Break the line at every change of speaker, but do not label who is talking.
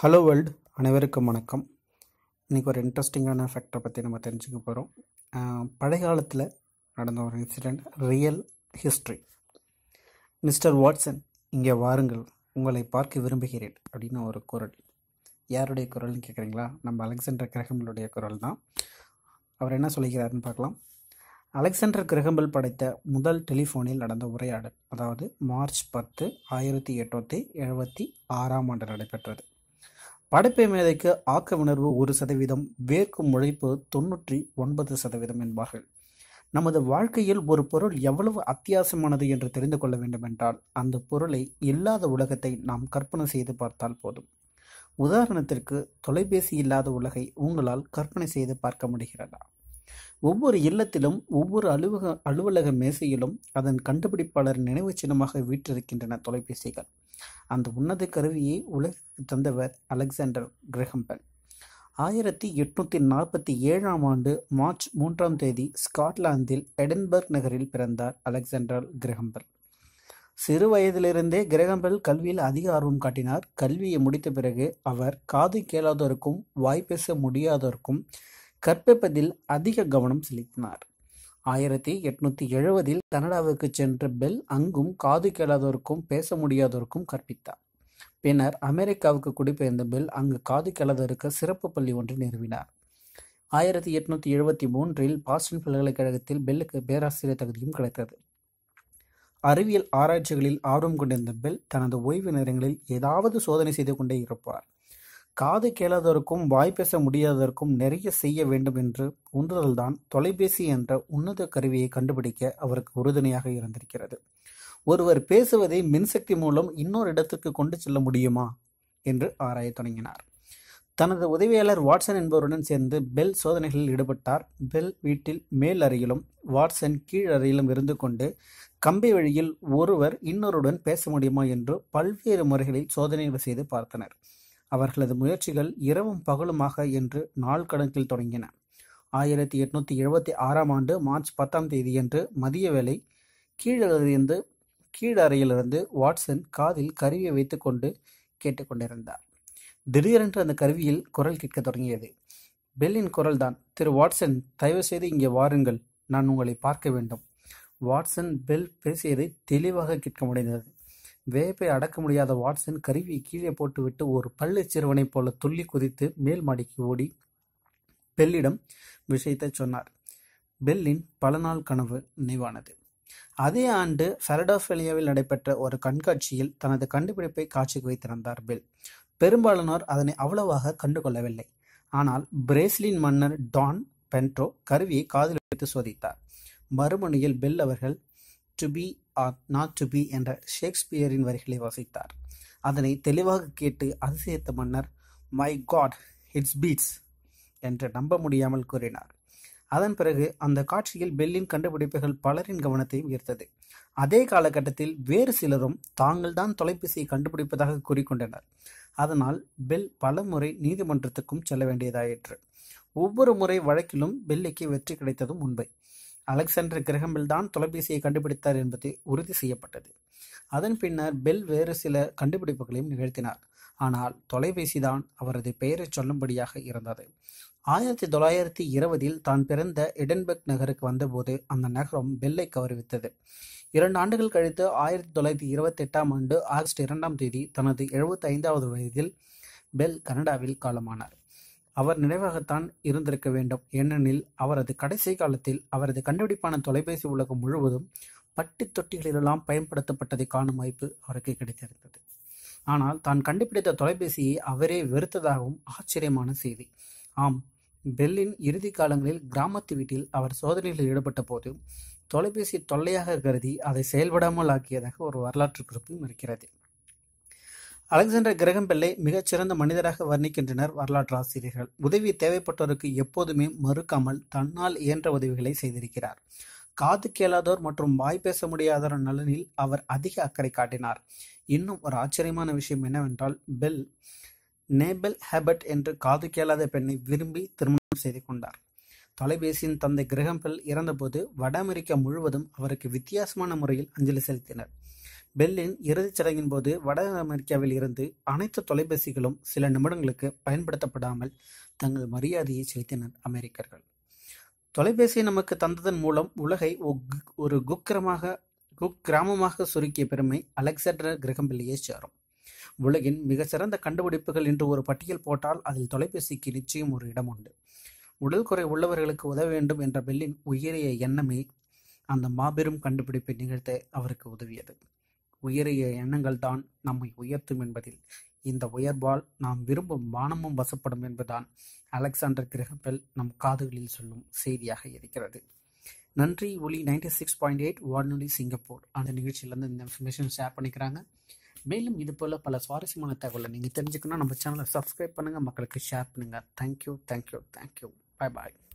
Hello world அனைவருக்கும் வணக்கம் இன்றைக்கி ஒரு இன்ட்ரெஸ்டிங்கான ஃபேக்டரை பற்றி நம்ம தெரிஞ்சுக்க போகிறோம் பழைய காலத்தில் நடந்த ஒரு incident real history mister Watson இங்கே வாருங்கள் உங்களை பார்க்க விரும்புகிறேன் அப்படின்னு ஒரு குரல் யாருடைய குரல்னு கேட்குறீங்களா நம்ம அலெக்சாண்டர் கிரகம்பலுடைய குரல் தான் அவர் என்ன சொல்லிக்கிறாருன்னு பார்க்கலாம் அலெக்சாண்டர் கிரகம்பல் படைத்த முதல் டெலிஃபோனில் நடந்த உரையாடல் அதாவது மார்ச் பத்து ஆயிரத்தி எட்நூற்றி எழுபத்தி ஆறாம் ஆண்டு நடைபெற்றது படைப்பை மேதைக்கு ஆக்க உணர்வு ஒரு சதவீதம் வேர்க்கும் உழைப்பு தொன்னூற்றி ஒன்பது சதவீதம் என்பார்கள் நமது வாழ்க்கையில் ஒரு பொருள் எவ்வளவு அத்தியாவசியமானது என்று தெரிந்து கொள்ள வேண்டுமென்றால் அந்த பொருளை இல்லாத உலகத்தை நாம் கற்பனை செய்து பார்த்தால் போதும் உதாரணத்திற்கு தொலைபேசி இல்லாத உலகை உங்களால் கற்பனை செய்து பார்க்க முடிகிறதா ஒவ்வொரு இல்லத்திலும் ஒவ்வொரு அலுவலக அலுவலக மேசையிலும் அதன் கண்டுபிடிப்பாளர் நினைவு சின்னமாக வீற்றிருக்கின்றன தொலைபேசிகள் அந்த உன்னத கருவியை உலகிற்கு தந்தவர் அலெக்சாண்டர் கிரஹம்பல் ஆயிரத்தி எட்நூற்றி நாற்பத்தி ஏழாம் ஆண்டு மார்ச் மூன்றாம் தேதி ஸ்காட்லாந்தில் எடன்பர்க் நகரில் பிறந்தார் அலெக்சாண்டர் கிரஹம்பல் சிறு வயதிலிருந்தே கிரகம்பல் கல்வியில் அதிக ஆர்வம் காட்டினார் கல்வியை முடித்த பிறகு அவர் காது கேளாதோருக்கும் வாய் பேச முடியாதோருக்கும் கற்பிப்பதில் அதிக கவனம் செலுத்தினார் ஆயிரத்தி எட்நூத்தி எழுபதில் கனடாவுக்குச் சென்ற பெல் அங்கும் காது கேளாதோருக்கும் பேச முடியாதோருக்கும் கற்பித்தார். பின்னர் அமெரிக்காவுக்கு குடிபெயர்ந்த பெல் அங்கு காது கேளாதோருக்கு சிறப்பு பள்ளி ஒன்றை நிறுவினார். ஆயிரத்தி எட்நூத்தி எழுபத்தி மூன்றில் பாஸ்டன் பல்கலைக்கழகத்தில் பெல்லுக்கு பேராசிரியர் தகுதியும் கிடைத்தது. அறிவியல் ஆராய்ச்சிகளில் ஆர்வம் கொண்டிருந்த பெல், தனது ஓய்வு நேரங்களில் ஏதாவது சோதனை செய்து கொண்டே இருப்பார். காது கேளாதோர்க்கும் வாய் பேச முடியாததற்கும் நிறைய செய்ய வேண்டும் என்று உந்துதல்தான் தொலைபேசி என்ற உன்னத கருவியை கண்டுபிடிக்க அவருக்கு உறுதுணையாக இருந்திருக்கிறது. ஒருவர் பேசுவதை மின்சக்தி மூலம் இன்னொரு இடத்திற்கு கொண்டு செல்ல முடியுமா? என்று ஆராயத் தொடங்கினார். தனது உதவியாளர் வாட்சன் என்பவருடன் சேர்ந்து பெல் சோதனைகளில் ஈடுபட்டார். பெல் வீட்டில் மேல் அறையிலும், வாட்சன் கீழ் அறையிலும் இருந்து கொண்டு, கம்பி வழியில் ஒருவர் இன்னொருடன் பேச முடியுமா என்று பல்வேறு முறைகளில் சோதனைகள் செய்து பார்த்தனர். அவர்களது முயற்சிகள் இரவும் பகலுமாக என்று நாள் கணக்கில் தொடங்கின. ஆயிரத்தி எட்நூற்றி எழுபத்தி ஆறாம் ஆண்டு மார்ச் பத்தாம் தேதியன்று மதிய வேளை, கீழறையிலிருந்து வாட்சன் காதில் கருவியை வைத்துக்கொண்டு கொண்டு திடீரென்று அந்த கருவியில் குரல் கேட்கத் தொடங்கியது. பெல்லின் குரல்தான். திரு வாட்சன், செய்து இங்கே வாருங்கள். நான் உங்களை பார்க்க வேண்டும். வாட்சன் பெல் பேசியதை தெளிவாக கேட்க முடிந்தது. வேப்பை அடக்க முடியாத வாட்சன் கருவியை கீழே போட்டுவிட்டு, ஒரு பள்ளி சிறுவனைப் போல துள்ளி குதித்து மேல் மாடிக்கு ஓடி, பெல்லிடம் விஷயத்தைச் சொன்னார். பெல்லின் பல நாள் கனவு நினைவானது. அதே ஆண்டு பிலடெல்பியாவில் நடைபெற்ற ஒரு கண்காட்சியில் தனது கண்டுபிடிப்பை காட்சிக்கு வைத்திருந்தார் பெல். பெரும்பாலானோர் அதனை அவ்வளவாக கண்டுகொள்ளவில்லை. ஆனால், பிரேசிலின் மன்னர் டான் பென்ட்ரோ கருவியை காதில் சோதித்தார். மறுமணியில் பெல் அவர்கள் to be or not to be என்ற ஷேக்ஸ்பியரின் வரிகளை வாசித்தார் அதனை தெளிவாக கேட்டு அதிசயத்த மன்னர் மை காட் இட்ஸ் பீட்ஸ் என்று நம்ப முடியாமல் கூறினார் அதன் பிறகு அந்த காட்சியில் பெல்லின் கண்டுபிடிப்புகள் பலரின் கவனத்தையும் ஈர்த்தது அதே காலகட்டத்தில் வேறு சிலரும் தாங்கள் தான் தொலைபேசியை கண்டுபிடிப்பதாக கூறிக்கொண்டனர் அதனால் பெல் பல முறை நீதிமன்றத்துக்கும் செல்ல வேண்டியதாயிற்று ஒவ்வொரு முறை வழக்கிலும் பெல்லிக்கு வெற்றி கிடைத்ததும் உண்மை அலெக்சாண்டர் கிரகம்பில் தான் தொலைபேசியை கண்டுபிடித்தார் என்பது உறுதி செய்யப்பட்டது அதன் பின்னர் பெல் வேறு சில கண்டுபிடிப்புகளையும் நிகழ்த்தினார் ஆனால் தொலைபேசி தான் அவரது பெயரை சொல்லும்படியாக இருந்தது ஆயிரத்தி தொள்ளாயிரத்தி இருபதில் தான் பிறந்த எடன்பர்க் நகருக்கு வந்தபோது அந்த நகரம் பெல்லை கௌரவித்தது இரண்டு ஆண்டுகள் கழித்து ஆயிரத்தி தொள்ளாயிரத்தி இருபத்தி எட்டாம் ஆண்டு ஆகஸ்ட் இரண்டாம் தேதி தனது எழுபத்தி ஐந்தாவது வயதில் பெல் கனடாவில் காலமானார் அவர் நினைவாகத்தான் இருந்திருக்க வேண்டும் ஏனெனில் அவரது கடைசி காலத்தில் அவரது கண்டுபிடிப்பான தொலைபேசி உலகம் முழுவதும் பட்டி தொட்டிகளிலெல்லாம் பயன்படுத்தப்பட்டதை காணும் வாய்ப்பு அவருக்கு கிடைத்திருந்தது ஆனால் தான் கண்டுபிடித்த தொலைபேசியை அவரே வெறுத்ததாகவும் ஆச்சரியமான செய்தி ஆம் பெல்லின் இறுதி காலங்களில் கிராமத்து வீட்டில் அவர் சோதனையில் ஈடுபட்ட போது தொலைபேசி தொல்லையாக கருதி அதை செயல்படாமல் ஆக்கியதாக ஒரு வரலாற்று குறிப்பும் இருக்கிறது அலெக்சாண்டர் கிரகம் பிள்ளை மிகச்சிறந்த மனிதராக வர்ணிக்கின்றனர் வரலாற்று ஆசிரியர்கள் உதவி தேவைப்பட்டோருக்கு எப்போதுமே மறுக்காமல் தன்னால் இயன்ற உதவிகளை செய்திருக்கிறார் காது கேளாதோர் மற்றும் வாய் பேச முடியாதோர் நலனில் அவர் அதிக அக்கறை காட்டினார் இன்னும் ஒரு ஆச்சரியமான விஷயம் என்னவென்றால் பெல் நேபல் ஹேபர்ட் என்று காது கேளாத பெண்ணை விரும்பி திருமணம் செய்து கொண்டார் தொலைபேசியின் தந்தை கிரகம்பெல் இறந்தபோது வட அமெரிக்கா முழுவதும் அவருக்கு வித்தியாசமான முறையில் அஞ்சலி செலுத்தினர் பெல்லின் இறுதிச் சடங்கின் போது வட அமெரிக்காவில் இருந்து அனைத்து தொலைபேசிகளும் சில நிமிடங்களுக்கு பயன்படுத்தப்படாமல் தங்கள் மரியாதையை செலுத்தினர் அமெரிக்கர்கள் தொலைபேசியை நமக்கு தந்ததன் மூலம் உலகை ஒரு குக்கிரமாக கிராமமாக சுருக்கிய பெருமை அலெக்சாண்டர் கிரகம்பிள்ளையே சேரும் உலகின் மிகச்சிறந்த கண்டுபிடிப்புகள் என்று ஒரு பட்டியல் போட்டால் அதில் தொலைபேசிக்கு நிச்சயம் ஒரு இடம் உண்டு உடல் குறை உள்ளவர்களுக்கு உதவ வேண்டும் என்ற பெல்லின் உயரிய எண்ணமே அந்த மாபெரும் கண்டுபிடிப்பை நிகழ்த்த அவருக்கு உதவியது உயரிய எண்ணங்கள் தான் நம்மை உயர்த்தும் என்பதில் இந்த உயர்வால் நாம் விரும்பும் வானமும் வசப்படும் என்பதுதான் அலெக்சாண்டர் கிரகப்பெல் நம் காதுகளில் சொல்லும் செய்தியாக இருக்கிறது நன்றி ஒளி நைன்டி சிக்ஸ் பாயிண்ட் எயிட் வானொலி சிங்கப்பூர் அந்த நிகழ்ச்சியிலேருந்து இந்த இன்ஃபர்மேஷன் ஷேர் பண்ணிக்கிறாங்க மேலும் இது போல் பல சுவாரஸ்யமான தகவலை நீங்கள் தெரிஞ்சுக்கணும் நம்ம சேனலை சப்ஸ்கிரைப் பண்ணுங்கள் மக்களுக்கு ஷேர் பண்ணுங்கள் தேங்க்யூ தேங்க்யூ தேங்க்யூ பாய் பாய்